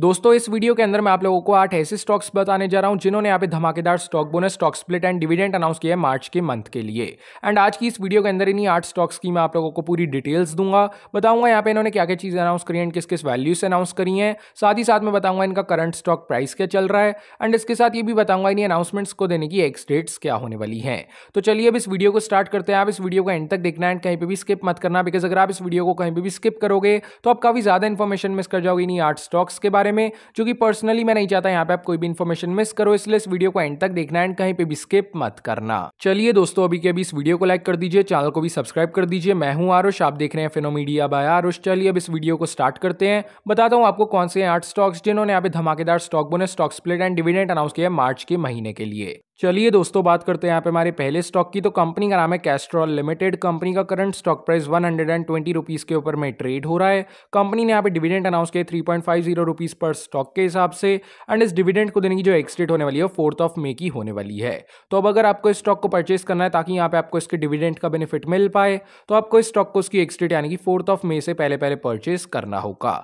दोस्तों इस वीडियो के अंदर मैं आप लोगों को आठ ऐसे स्टॉक्स बताने जा रहा हूं जिन्होंने यहाँ पे धमाकेदार stock bonus stock split and dividend announce किया है मार्च के मंथ के लिए एंड आज की इस वीडियो के अंदर इन्हीं आठ स्टॉक्स की मैं आप लोगों को पूरी डिटेल्स दूंगा बताऊंगा यहाँ पे इन्होंने क्या क्या चीज़ें अनाउंस करी एंड किस किस वैल्यू से अनाउंस करी है साथ ही साथ मैं बताऊंगा इनका करंट स्टॉक प्राइस क्या चल रहा है एंड इसके साथ ये भी बताऊंगा इन्हीं अनाउंसमेंट्स को देने की एक्स डेट्स क्या होने वाली है तो चलिए अब इस वीडियो को स्टार्ट करते हैं आप इस वीडियो को एंड तक देखना एंड कहीं पर भी स्किप मत करना बिकॉज अगर आप इस वीडियो को कहीं पर भी स्किप करोगे तो आप काफ़ी ज़्यादा इन्फॉर्मेशन मिस कर जाओगे इन्हीं आठ स्टॉक्स के बारे में जो कि पर्सनली मैं नहीं चाहता यहाँ पे आप कोई भी इन्फॉर्मेशन मिस करो इसलिए इस वीडियो को एंड तक देखना एंड कहीं पे भी स्किप मत करना चलिए दोस्तों अभी के अभी इस वीडियो को लाइक कर दीजिए चैनल को भी सब्सक्राइब कर दीजिए मैं हूँ आरुष आप देख रहे हैं फिनोमीडिया बाय आरुष चलिए अब इस वीडियो को स्टार्ट करते हैं बताता हूँ आपको कौन से आठ स्टॉक्स जिन्होंने यहाँ पे धमाकेदार stock bonus stock split and dividend announce किया मार्च के महीने के लिए चलिए दोस्तों बात करते हैं यहाँ पे हमारे पहले स्टॉक की तो कंपनी का नाम है कैस्ट्रॉल लिमिटेड कंपनी का current stock price one hundred and twenty rupees के ऊपर में ट्रेड हो रहा है कंपनी ने यहाँ पे डिविडेंड अनाउंस किया three point five zero rupees per stock के हिसाब से एंड इस डिविडेंड को देने की जो एक्सडेट होने वाली है फोर्थ ऑफ मे की होने वाली है तो अब अगर आपको इस स्टॉक को परचेज करना है ताकि यहाँ पे आपको इसके डिविडेंड का बेनिफिट मिल पाए तो आपको इस स्टॉक को उसकी एक्सडेट यानी कि फोर्थ ऑफ मे से पहले पहले परचेज करना होगा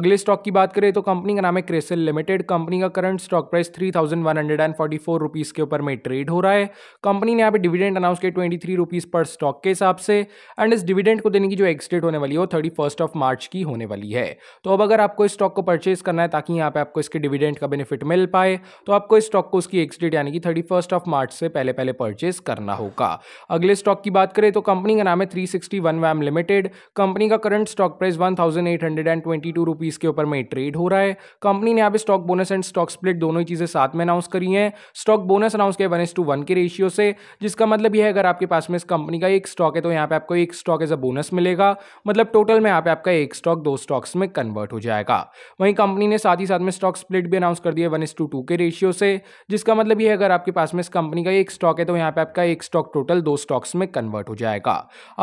अगले स्टॉक की बात करें तो कंपनी का नाम है क्रेसल लिमिटेड कंपनी का current stock price three thousand one hundred and forty four rupees के ऊपर पर में ट्रेड हो रहा है कंपनी ने यहाँ पे डिविडेंड अनाउंस किया twenty three rupees per stock के हिसाब से एंड इस डिविडेंड को देने की जो एक्सडेट होने वाली है वो थर्टी फर्स्ट ऑफ मार्च की होने वाली है तो अब अगर आपको इस स्टॉक को परचेज करना है ताकि यहाँ पे आपको इसके डिविडेंड का बेनिफिट मिल पाए तो आपको इस स्टॉक को उसकी एक्सडेट यानी कि थर्टी फर्स्ट ऑफ मार्च से पहले पहले परचेज करना होगा अगले स्टॉक की बात करें तो कंपनी का नाम है थ्री सिक्सटी वन वैम लिमिटेड कंपनी का current stock price one thousand eight hundred and twenty two rupees के ऊपर में ट्रेड हो रहा है कंपनी ने यहाँ पे stock bonus and stock split दोनों ही चीज़ें साथ में अनाउंस करी हैं स्टॉक बोनस उसके वन एस टू वन के रेशियो से जिसका मतलब यह है अगर आपके पास में इस कंपनी का एक स्टॉक है तो यहाँ पे आपको एक स्टॉक एज अ बोनस मिलेगा मतलब टोटल में यहाँ पे आपका एक स्टॉक दो स्टॉक्स में कन्वर्ट हो जाएगा वहीं कंपनी ने साथ ही साथ में स्टॉक स्प्लिट भी अनाउंस कर दिया वन एस टू टू के रेशियो से जिसका मतलब यह है अगर आपके पास में इस कंपनी का एक स्टॉक है तो यहाँ पे आपका एक स्टॉक टोटल दो स्टॉक्स में कन्वर्ट हो जाएगा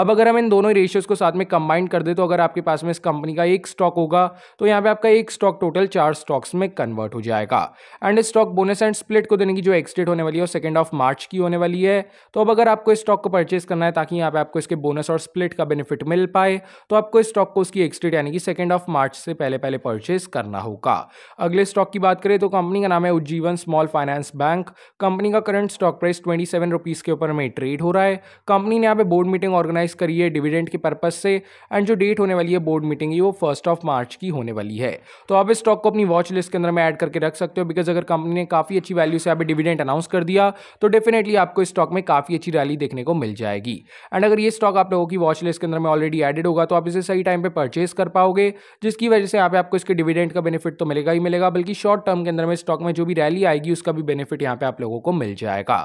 अब अगर हम इन दोनों रेशियोज को साथ में कंबाइंड कर दे तो अगर आपके पास में इस कंपनी का एक स्टॉक होगा तो यहाँ पे आपका एक स्टॉक टोटल चार स्टॉक्स में कन्वर्ट हो जाएगा and stock bonus and split को देने की जो एक्सटेट होने वाली वाली है और सेकेंड ऑफ मार्च की होने वाली है तो अब अगर आपको इस स्टॉक को परचेज करना है ताकि यहाँ पे आपको इसके बोनस और स्प्लिट का बेनिफिट मिल पाए तो आपको इस स्टॉक को उसकी एक्सटेट यानी कि सेकेंड ऑफ मार्च से पहले पहले परचेज करना होगा अगले स्टॉक की बात करें तो कंपनी का नाम है Ujjivan small finance bank company का current stock price twenty seven के ऊपर में ट्रेड हो रहा है कंपनी ने यहाँ पे बोर्ड मीटिंग ऑर्गेनाइज करी है डिविडेंड के पर्पज से एंड जो डेट होने वाली है बोर्ड मीटिंग की वो फर्स्ट ऑफ मार्च की होने वाली है तो आप इस स्टॉक को अपनी वॉच लिस्ट के अंदर में ऐड करके रख सकते हो बिकॉज अगर कंपनी ने काफ़ी अच्छी वैल्यू से आप डिविडेंड अनाउंस कर दिया तो डेफिनेटली आपको इस स्टॉक में काफ़ी अच्छी रैली देखने को मिल जाएगी एंड अगर ये स्टॉक आप लोगों की वॉच लिस्ट के अंदर में ऑलरेडी एडेड होगा तो आप इसे सही टाइम पर कर पाओगे जिसकी वजह से आपको इसके डिविडेंड का बेनिफिट तो मिलेगा ही मिलेगा बल्कि शॉर्ट टर्म के अंदर में स्टॉक में जो भी रैली आएगी उसका भी बेनिफिट यहाँ पे आप लोगों को मिल जाएगा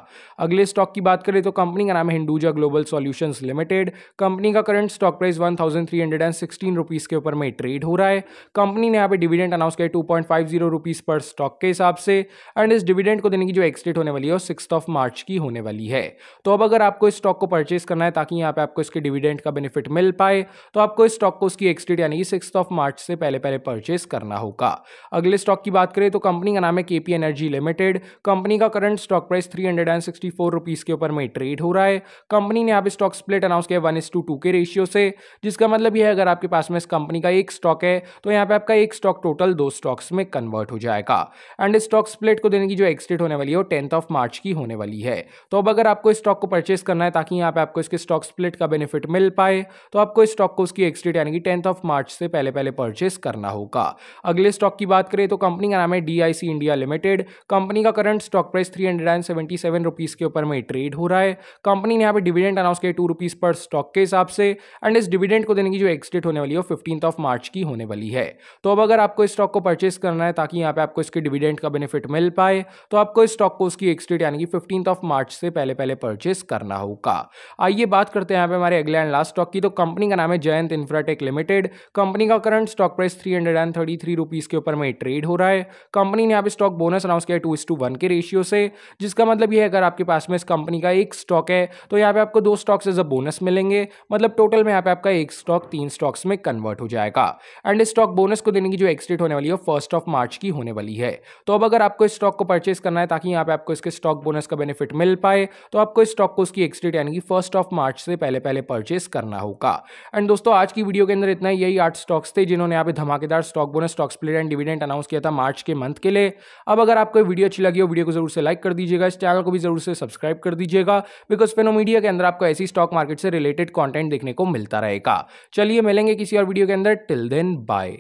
अगले स्टॉक की बात करें तो कंपनी का नाम है Hinduja global solutions limited company का current stock price one thousand three hundred and sixteen rupees के ऊपर में ट्रेड हो रहा है कंपनी ने यहाँ पे डिविडेंड अनाउंस किया two point five zero rupees per stock के हिसाब से एंड इस डिविडेंड को देने की जो एक्सडेट होने वाली और सिक्स ऑफ मार्च की होने वाली है तो अब अगर आपको इस स्टॉक को परचेज करना है ताकि यहाँ पे आपको इसके डिविडेंड का बेनिफिट मिल पाए तो आपको इस स्टॉक को उसकी एक्सटेड यानी कि सिक्स ऑफ मार्च से पहले पहले परचेज करना होगा अगले स्टॉक की बात करें तो कंपनी का नाम है केपी एनर्जी लिमिटेड कंपनी का current stock price three hundred and sixty four rupees के ऊपर में ट्रेड हो रहा है कंपनी ने आप स्टॉक स्प्लिट अनाउंस किया वन इस टू टू के रेशियो से जिसका मतलब यह है अगर आपके पास में इस कंपनी का एक स्टॉक है तो यहाँ पे आपका एक स्टॉक टोटल दो स्टॉक्स में कन्वर्ट हो जाएगा एंड स्टॉक स्प्लिट को देने की जो एक्सटेड होने वाली है वो टेंथ ऑफ मार्च मार्च की होने वाली है तो अब अगर आपको स्टॉक को परचेस करना है ताकि यहाँ पे आपको इसके स्टॉक स्प्लिट का बेनिफिट मिल पाए तो आपको इस स्टॉक को उसकी एक्सडेट यानी कि टेंथ ऑफ मार्च से पहले पहले परचेस करना होगा अगले स्टॉक की बात करें तो कंपनी का नाम है डी इंडिया लिमिटेड कंपनी का current stock price three hundred के ऊपर में ट्रेड हो रहा है कंपनी ने यहाँ पे डिविडेंड अनाउंस किया टू रुपीज़ पर स्टॉक के हिसाब से एंड इस डिविडेंड को देने की जो एक्सडेट होने वाली है वो फिफ्टींथ ऑफ मार्च की होने वाली है तो अब अगर आपको इस स्टॉक को परचेस करना है ताकि यहाँ पे आपको इसके डिविडेंड का बेनिफिट मिल पाए तो आपको इस स्टॉक को उसकी तो तो एक्सडेट डेट यानी कि फिफ्टीन ऑफ मार्च से पहले पहले परचेस करना होगा आइए बात करते हैं यहाँ पे हमारे अगले एंड लास्ट स्टॉक की तो कंपनी का नाम है जयंत इंफ्राटेक लिमिटेड कंपनी का current stock price three hundred and thirty three rupees के ऊपर में ट्रेड हो रहा है कंपनी ने यहाँ पे स्टॉक बोनस अनाउंस किया टू इस टू वन के रेशियो से जिसका मतलब यह है अगर आपके पास में इस कंपनी का एक स्टॉक है तो यहाँ पे आपको दो स्टॉक्स एज अ बोनस मिलेंगे मतलब टोटल में यहाँ पे आपका एक स्टॉक तीन स्टॉक्स में कन्वर्ट हो जाएगा एंड स्टॉक बोनस को देने की जो एक्सडेट होने वाली है फर्स्ट ऑफ मार्च की होने वाली है तो अब अगर आपको इस स्टॉक को परचेस करना है ताकि यहाँ पे आपको इसके स्टॉक बोनस का बेनिफिट मिल पाए तो आपको इस स्टॉक को उसकी एक्सडेट यानी कि फर्स्ट ऑफ मार्च से पहले पहले परचेस करना होगा एंड दोस्तों आज की वीडियो के अंदर इतना ही यही आठ स्टॉक्स थे जिन्होंने यहाँ पे धमाकेदार stock bonus stock split and dividend announce किया था मार्च के मंथ के लिए अब अगर आपको वीडियो अच्छी लगी हो वीडियो को जरूर से लाइक कर दीजिएगा इस चैनल को भी जरूर से सब्सक्राइब कर दीजिएगा बिकॉज मीडिया के अंदर आपको ऐसी स्टॉक मार्केट से रिलेटेड कॉन्टेंट देखने को मिलता रहेगा चलिए मिलेंगे किसी और वीडियो के अंदर टिल देन बाय